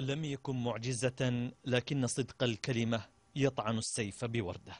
لم يكن معجزة لكن صدق الكلمة يطعن السيف بورده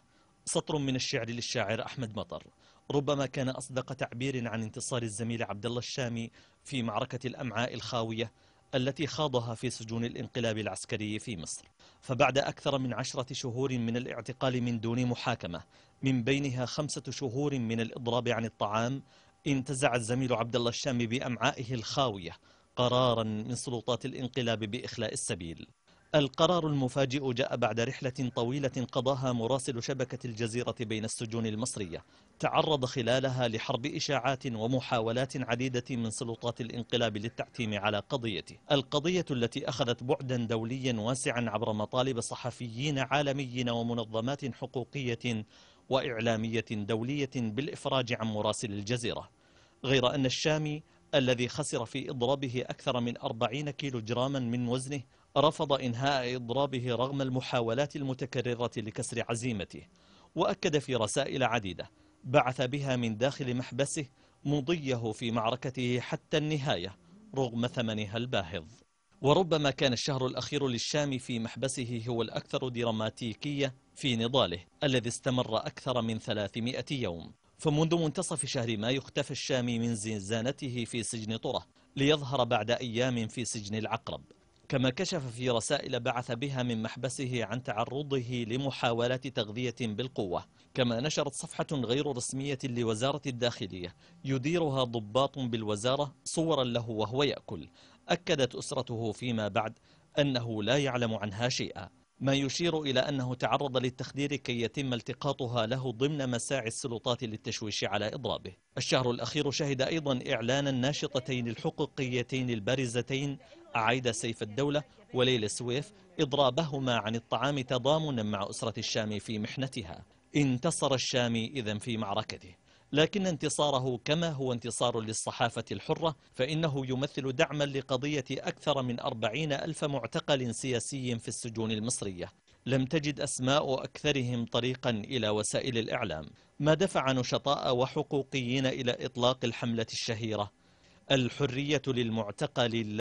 سطر من الشعر للشاعر أحمد مطر ربما كان أصدق تعبير عن انتصار الزميل عبد الله الشامي في معركة الأمعاء الخاوية التي خاضها في سجون الانقلاب العسكري في مصر فبعد أكثر من عشرة شهور من الاعتقال من دون محاكمة من بينها خمسة شهور من الإضراب عن الطعام انتزع الزميل عبد الله الشامي بأمعائه الخاوية قرارا من سلطات الانقلاب بإخلاء السبيل القرار المفاجئ جاء بعد رحلة طويلة قضاها مراسل شبكة الجزيرة بين السجون المصرية تعرض خلالها لحرب إشاعات ومحاولات عديدة من سلطات الانقلاب للتعتيم على قضيته القضية التي أخذت بعدا دوليا واسعا عبر مطالب صحفيين عالميين ومنظمات حقوقية وإعلامية دولية بالإفراج عن مراسل الجزيرة غير أن الشامي الذي خسر في إضرابه أكثر من 40 كيلو جراما من وزنه رفض إنهاء إضرابه رغم المحاولات المتكررة لكسر عزيمته وأكد في رسائل عديدة بعث بها من داخل محبسه مضيه في معركته حتى النهاية رغم ثمنها الباهظ وربما كان الشهر الأخير للشام في محبسه هو الأكثر دراماتيكية في نضاله الذي استمر أكثر من 300 يوم فمنذ منتصف شهر ما يختفى الشامي من زنزانته في سجن طرة ليظهر بعد أيام في سجن العقرب كما كشف في رسائل بعث بها من محبسه عن تعرضه لمحاولات تغذية بالقوة كما نشرت صفحة غير رسمية لوزارة الداخلية يديرها ضباط بالوزارة صورا له وهو يأكل أكدت أسرته فيما بعد أنه لا يعلم عنها شيئا ما يشير إلى أنه تعرض للتخدير كي يتم التقاطها له ضمن مساعي السلطات للتشويش على إضرابه الشهر الأخير شهد أيضا إعلان الناشطتين الحقوقيتين البارزتين عايدة سيف الدولة وليل سويف إضرابهما عن الطعام تضامنا مع أسرة الشام في محنتها انتصر الشامي إذا في معركته لكن انتصاره كما هو انتصار للصحافة الحرة فإنه يمثل دعما لقضية أكثر من أربعين ألف معتقل سياسي في السجون المصرية لم تجد أسماء أكثرهم طريقا إلى وسائل الإعلام ما دفع نشطاء وحقوقيين إلى إطلاق الحملة الشهيرة الحرية للمعتقل